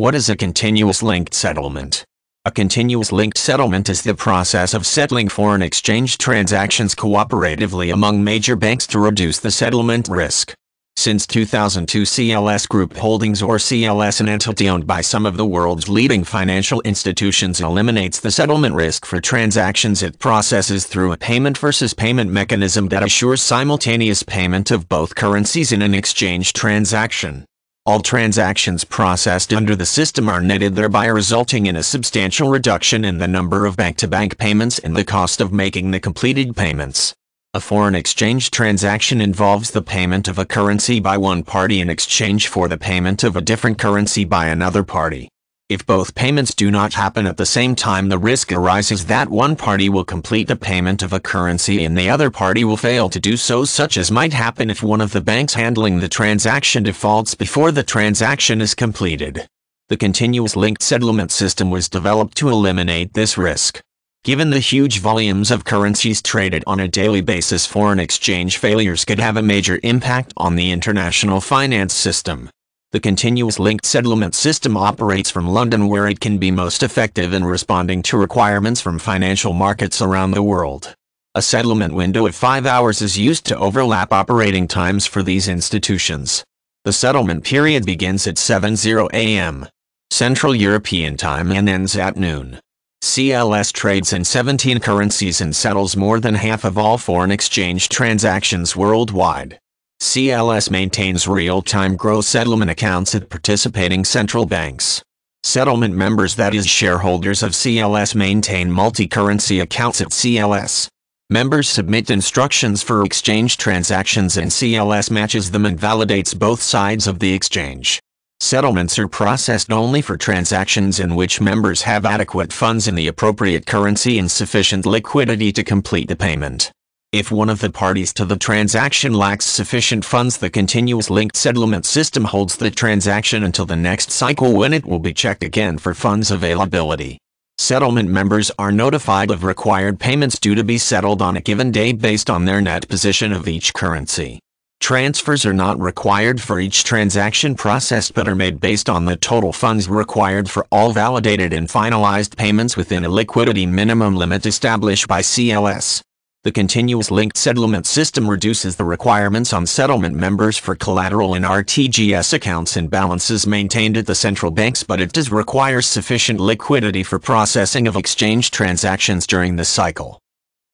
What is a continuous linked settlement? A continuous linked settlement is the process of settling foreign exchange transactions cooperatively among major banks to reduce the settlement risk. Since 2002 CLS Group Holdings or CLS an entity owned by some of the world's leading financial institutions eliminates the settlement risk for transactions it processes through a payment versus payment mechanism that assures simultaneous payment of both currencies in an exchange transaction. All transactions processed under the system are netted thereby resulting in a substantial reduction in the number of bank-to-bank -bank payments and the cost of making the completed payments. A foreign exchange transaction involves the payment of a currency by one party in exchange for the payment of a different currency by another party. If both payments do not happen at the same time the risk arises that one party will complete the payment of a currency and the other party will fail to do so such as might happen if one of the banks handling the transaction defaults before the transaction is completed. The continuous linked settlement system was developed to eliminate this risk. Given the huge volumes of currencies traded on a daily basis foreign exchange failures could have a major impact on the international finance system. The continuous linked settlement system operates from London where it can be most effective in responding to requirements from financial markets around the world. A settlement window of five hours is used to overlap operating times for these institutions. The settlement period begins at 7.0 a.m. Central European time and ends at noon. CLS trades in 17 currencies and settles more than half of all foreign exchange transactions worldwide. CLS maintains real-time gross settlement accounts at participating central banks. Settlement members that is shareholders of CLS maintain multi-currency accounts at CLS. Members submit instructions for exchange transactions and CLS matches them and validates both sides of the exchange. Settlements are processed only for transactions in which members have adequate funds in the appropriate currency and sufficient liquidity to complete the payment. If one of the parties to the transaction lacks sufficient funds the continuous linked settlement system holds the transaction until the next cycle when it will be checked again for funds availability. Settlement members are notified of required payments due to be settled on a given day based on their net position of each currency. Transfers are not required for each transaction processed but are made based on the total funds required for all validated and finalized payments within a liquidity minimum limit established by CLS. The continuous linked settlement system reduces the requirements on settlement members for collateral in RTGS accounts and balances maintained at the central banks but it does require sufficient liquidity for processing of exchange transactions during the cycle.